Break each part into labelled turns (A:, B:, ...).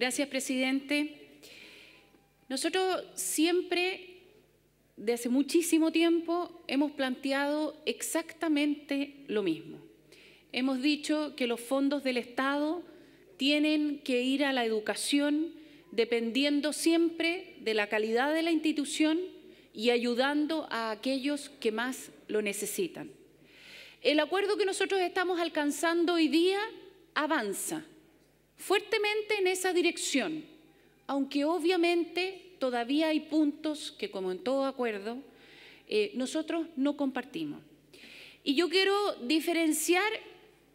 A: Gracias, presidente. Nosotros siempre, desde hace muchísimo tiempo, hemos planteado exactamente lo mismo. Hemos dicho que los fondos del Estado tienen que ir a la educación dependiendo siempre de la calidad de la institución y ayudando a aquellos que más lo necesitan. El acuerdo que nosotros estamos alcanzando hoy día avanza fuertemente en esa dirección, aunque obviamente todavía hay puntos que, como en todo acuerdo, eh, nosotros no compartimos. Y yo quiero diferenciar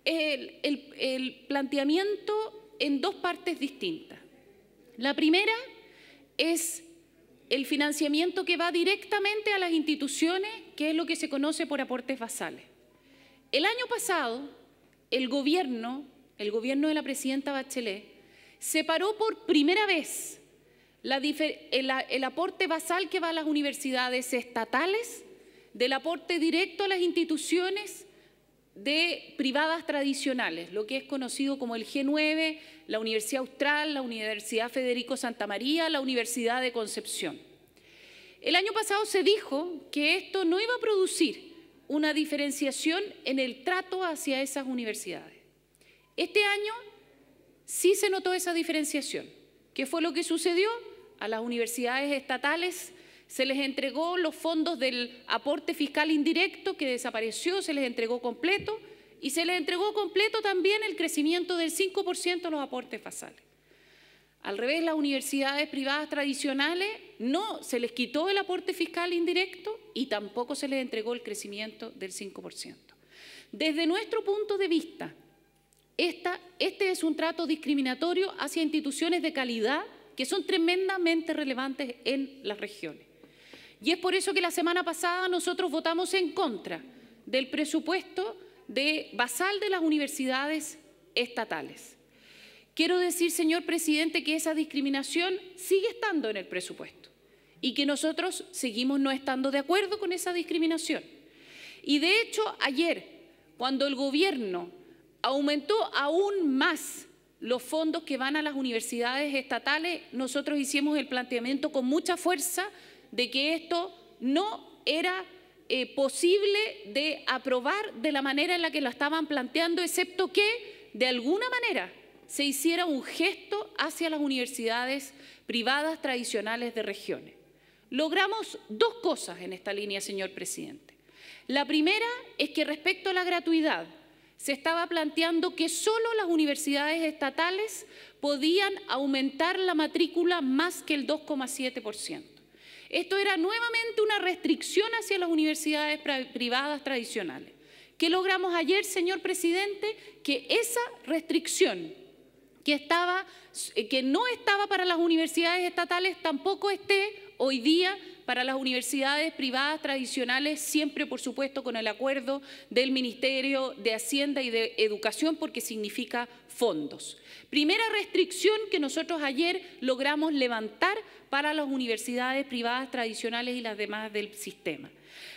A: el planteamiento en dos partes distintas. La primera es el financiamiento que va directamente a las instituciones, que es lo que se conoce por aportes basales. El año pasado, el gobierno el gobierno de la presidenta Bachelet, separó por primera vez el, aporte basal que va a las universidades estatales del aporte directo a las instituciones de privadas tradicionales, lo que es conocido como el G9, la Universidad Austral, la Universidad Federico Santa María, la Universidad de Concepción. El año pasado se dijo que esto no iba a producir una diferenciación en el trato hacia esas universidades. Este año sí se notó esa diferenciación. ¿Qué fue lo que sucedió? A las universidades estatales se les entregó los fondos del aporte fiscal indirecto que desapareció, se les entregó completo y se les entregó completo también el crecimiento del 5% en los aportes basales. Al revés, las universidades privadas tradicionales no se les quitó el aporte fiscal indirecto y tampoco se les entregó el crecimiento del 5%. Desde nuestro punto de vista, este es un trato discriminatorio hacia instituciones de calidad que son tremendamente relevantes en las regiones. Y es por eso que la semana pasada nosotros votamos en contra del presupuesto de basal de las universidades estatales. Quiero decir, señor presidente, que esa discriminación sigue estando en el presupuesto y que nosotros seguimos no estando de acuerdo con esa discriminación. Y de hecho, ayer, cuando el gobierno Aumentó aún más los fondos que van a las universidades estatales. Nosotros hicimos el planteamiento con mucha fuerza de que esto no era eh, posible de aprobar de la manera en la que lo estaban planteando, excepto que de alguna manera se hiciera un gesto hacia las universidades privadas tradicionales de regiones. Logramos dos cosas en esta línea, señor presidente. La primera es que respecto a la gratuidad, se estaba planteando que solo las universidades estatales podían aumentar la matrícula más que el 2,7%. Esto era nuevamente una restricción hacia las universidades privadas tradicionales. ¿Qué logramos ayer, señor presidente? Que esa restricción que, eh, que no estaba para las universidades estatales tampoco esté hoy día para las universidades privadas tradicionales, siempre por supuesto con el acuerdo del Ministerio de Hacienda y de Educación, porque significa fondos. Primera restricción que nosotros ayer logramos levantar para las universidades privadas tradicionales y las demás del sistema.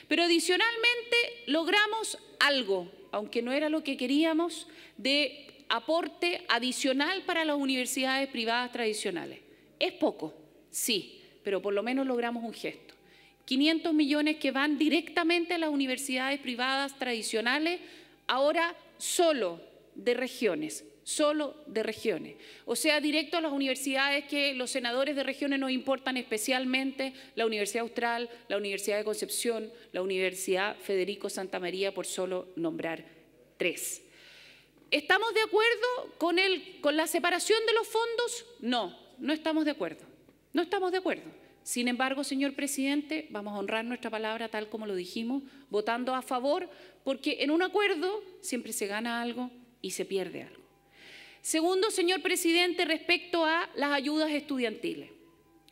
A: Pero adicionalmente logramos algo, aunque no era lo que queríamos, de aporte adicional para las universidades privadas tradicionales. Es poco, sí, pero por lo menos logramos un gesto. 500 millones que van directamente a las universidades privadas tradicionales, ahora solo de regiones, solo de regiones. O sea, directo a las universidades que los senadores de regiones nos importan especialmente, la Universidad Austral, la Universidad de Concepción, la Universidad Federico Santa María, por solo nombrar tres. ¿Estamos de acuerdo con, el, con la separación de los fondos? No, no estamos de acuerdo. No estamos de acuerdo. Sin embargo, señor presidente, vamos a honrar nuestra palabra tal como lo dijimos, votando a favor, porque en un acuerdo siempre se gana algo y se pierde algo. Segundo, señor presidente, respecto a las ayudas estudiantiles.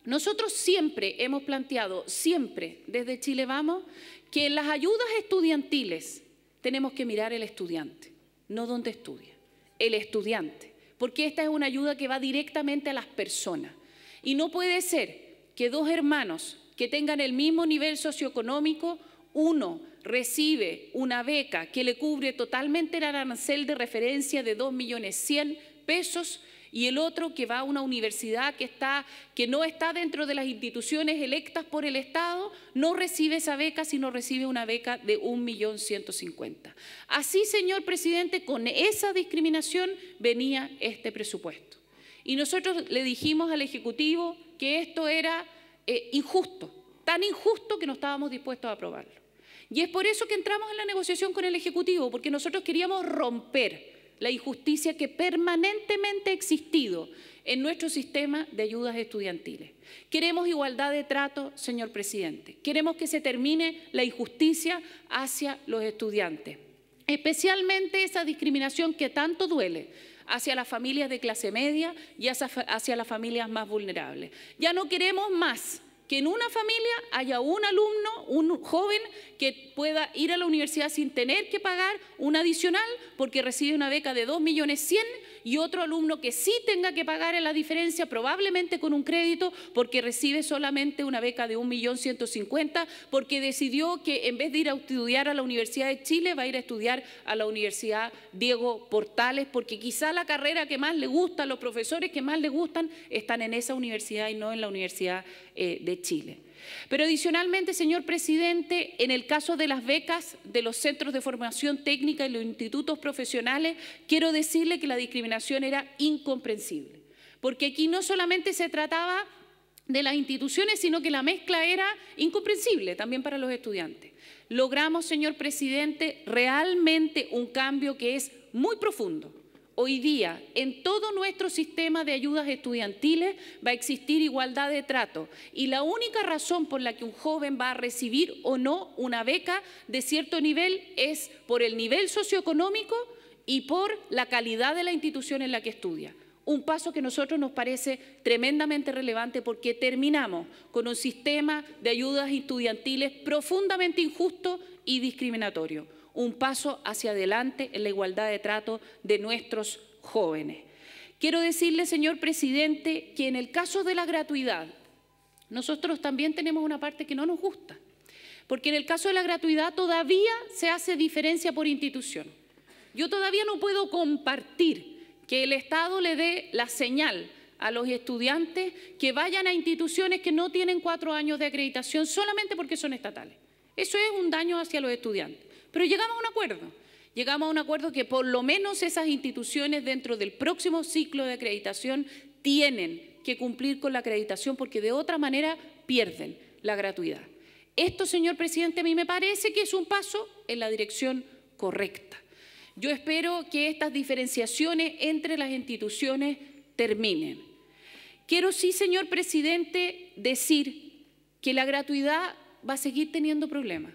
A: Nosotros siempre hemos planteado, siempre desde Chile Vamos, que en las ayudas estudiantiles tenemos que mirar el estudiante, no dónde estudia, el estudiante, porque esta es una ayuda que va directamente a las personas. Y no puede ser que dos hermanos que tengan el mismo nivel socioeconómico, uno recibe una beca que le cubre totalmente el arancel de referencia de 2.100.000 pesos y el otro que va a una universidad que, está, que no está dentro de las instituciones electas por el Estado, no recibe esa beca, sino recibe una beca de 1.150.000. Así, señor presidente, con esa discriminación venía este presupuesto. Y nosotros le dijimos al Ejecutivo, que esto era eh, injusto, tan injusto que no estábamos dispuestos a aprobarlo. Y es por eso que entramos en la negociación con el Ejecutivo, porque nosotros queríamos romper la injusticia que permanentemente ha existido en nuestro sistema de ayudas estudiantiles. Queremos igualdad de trato, señor presidente. Queremos que se termine la injusticia hacia los estudiantes, especialmente esa discriminación que tanto duele hacia las familias de clase media y hacia, las familias más vulnerables. Ya no queremos más que en una familia haya un alumno, un joven que pueda ir a la universidad sin tener que pagar un adicional porque recibe una beca de 2 millones 100 y otro alumno que sí tenga que pagar la diferencia probablemente con un crédito porque recibe solamente una beca de 1.150.000 porque decidió que en vez de ir a estudiar a la Universidad de Chile va a ir a estudiar a la Universidad Diego Portales porque quizá la carrera que más le gusta, los profesores que más le gustan están en esa universidad y no en la Universidad eh, de de Chile. Pero adicionalmente, señor presidente, en el caso de las becas de los centros de formación técnica y los institutos profesionales, quiero decirle que la discriminación era incomprensible, porque aquí no solamente se trataba de las instituciones, sino que la mezcla era incomprensible también para los estudiantes. Logramos, señor presidente, realmente un cambio que es muy profundo hoy día en todo nuestro sistema de ayudas estudiantiles va a existir igualdad de trato y la única razón por la que un joven va a recibir o no una beca de cierto nivel es por el nivel socioeconómico y por la calidad de la institución en la que estudia. Un paso que a nosotros nos parece tremendamente relevante porque terminamos con un sistema de ayudas estudiantiles profundamente injusto y discriminatorio un paso hacia adelante en la igualdad de trato de nuestros jóvenes. Quiero decirle, señor presidente, que en el caso de la gratuidad, nosotros también tenemos una parte que no nos gusta, porque en el caso de la gratuidad todavía se hace diferencia por institución. Yo todavía no puedo compartir que el Estado le dé la señal a los estudiantes que vayan a instituciones que no tienen cuatro años de acreditación solamente porque son estatales. Eso es un daño hacia los estudiantes. Pero llegamos a un acuerdo. Llegamos a un acuerdo que por lo menos esas instituciones dentro del próximo ciclo de acreditación tienen que cumplir con la acreditación porque de otra manera pierden la gratuidad. Esto, señor presidente, a mí me parece que es un paso en la dirección correcta. Yo espero que estas diferenciaciones entre las instituciones terminen. Quiero sí, señor presidente, decir que la gratuidad va a seguir teniendo problemas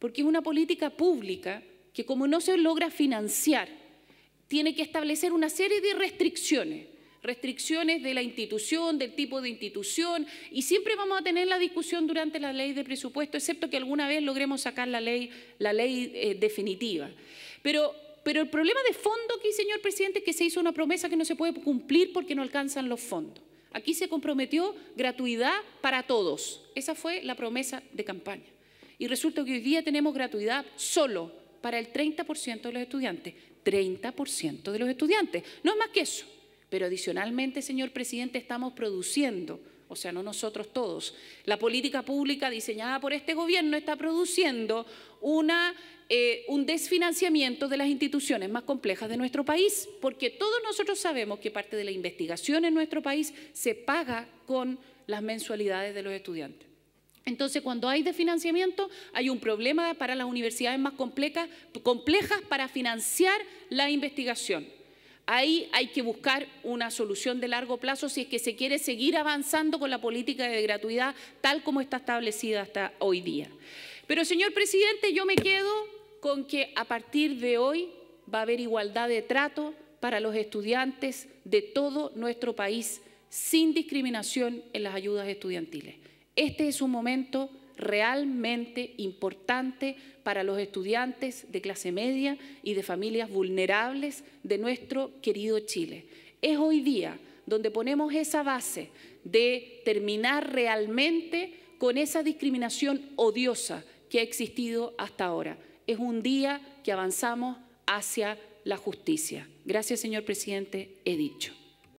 A: porque es una política pública que como no se logra financiar, tiene que establecer una serie de restricciones, restricciones de la institución, del tipo de institución, y siempre vamos a tener la discusión durante la ley de presupuesto, excepto que alguna vez logremos sacar la ley, la ley eh, definitiva. Pero, pero el problema de fondo aquí, señor presidente, es que se hizo una promesa que no se puede cumplir porque no alcanzan los fondos. Aquí se comprometió gratuidad para todos. Esa fue la promesa de campaña. Y resulta que hoy día tenemos gratuidad solo para el 30% de los estudiantes. 30% de los estudiantes. No es más que eso. Pero adicionalmente, señor presidente, estamos produciendo, o sea, no nosotros todos, la política pública diseñada por este gobierno está produciendo eh, un desfinanciamiento de las instituciones más complejas de nuestro país, porque todos nosotros sabemos que parte de la investigación en nuestro país se paga con las mensualidades de los estudiantes. Entonces, cuando hay de hay un problema para las universidades más complejas, complejas para financiar la investigación. Ahí hay que buscar una solución de largo plazo si es que se quiere seguir avanzando con la política de gratuidad tal como está establecida hasta hoy día. Pero, señor presidente, yo me quedo con que a partir de hoy va a haber igualdad de trato para los estudiantes de todo nuestro país sin discriminación en las ayudas estudiantiles. Este es un momento realmente importante para los estudiantes de clase media y de familias vulnerables de nuestro querido Chile. Es hoy día donde ponemos esa base de terminar realmente con esa discriminación odiosa que ha existido hasta ahora. Es un día que avanzamos hacia la justicia. Gracias, señor presidente. He dicho.